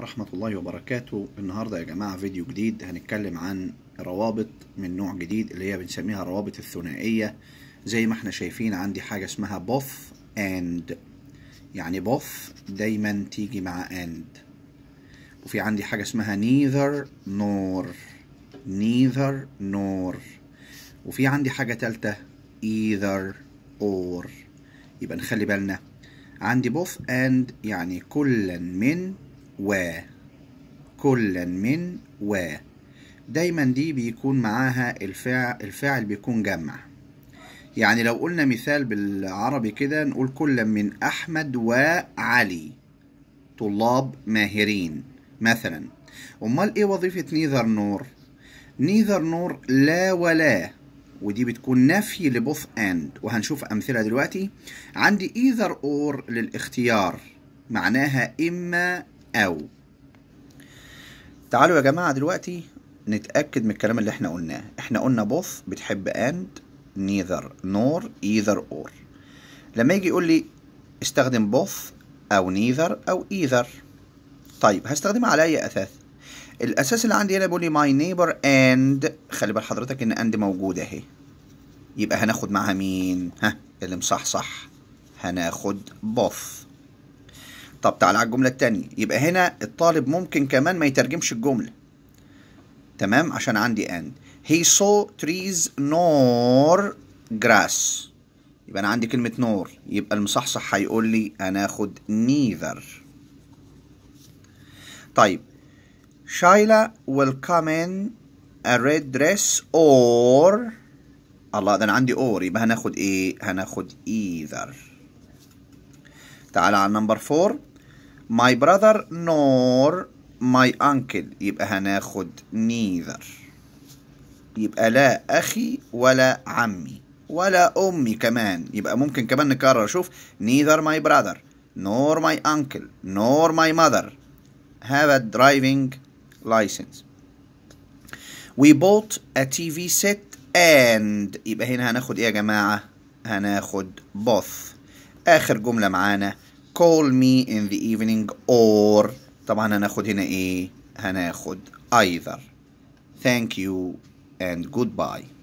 ورحمة الله وبركاته النهاردة يا جماعة فيديو جديد هنتكلم عن روابط من نوع جديد اللي هي بنسميها روابط الثنائية زي ما احنا شايفين عندي حاجة اسمها بوف اند يعني بوف دايما تيجي مع اند وفي عندي حاجة اسمها نيذر نور نيذر نور وفي عندي حاجة تالتة ايذر اور يبقى نخلي بالنا عندي بوف اند يعني كلا من و كلا من و دايما دي بيكون معاها الفعل الفاعل بيكون جمع يعني لو قلنا مثال بالعربي كده نقول كلا من أحمد وعلي طلاب ماهرين مثلا أمال إيه وظيفة نيذر نور نيذر نور لا ولا ودي بتكون نفي لبوث اند وهنشوف امثله دلوقتي عندي ايذر اور للاختيار معناها اما أو تعالوا يا جماعة دلوقتي نتأكد من الكلام اللي احنا قلناه احنا قلنا both بتحب and neither nor either or لما يجي يقول لي استخدم both أو neither أو either طيب هستخدمها على أي أساس الأساس اللي عندي هنا بيقول لي my neighbor and خلي بال حضرتك إن and موجودة أهي يبقى هناخد معاها مين ها اللي مصحصح هناخد both طب تعالى على الجملة التانية يبقى هنا الطالب ممكن كمان ما يترجمش الجملة تمام عشان عندي and he saw trees nor grass يبقى أنا عندي كلمة نور يبقى المصحصح هيقول لي هناخد neither طيب شايلا will come in a red dress or الله ده أنا عندي or يبقى هناخد إيه؟ هناخد either تعالى على نمبر 4 my brother nor my uncle يبقى هناخد neither يبقى لا أخي ولا عمي ولا أمي كمان يبقى ممكن كمان نكرر شوف neither my brother nor my uncle nor my mother have a driving license we bought a TV set and يبقى هنا هناخد ايه يا جماعة هناخد both آخر جملة معانا call me in the evening or طبعا هناخد هنا ايه هناخد either thank you and goodbye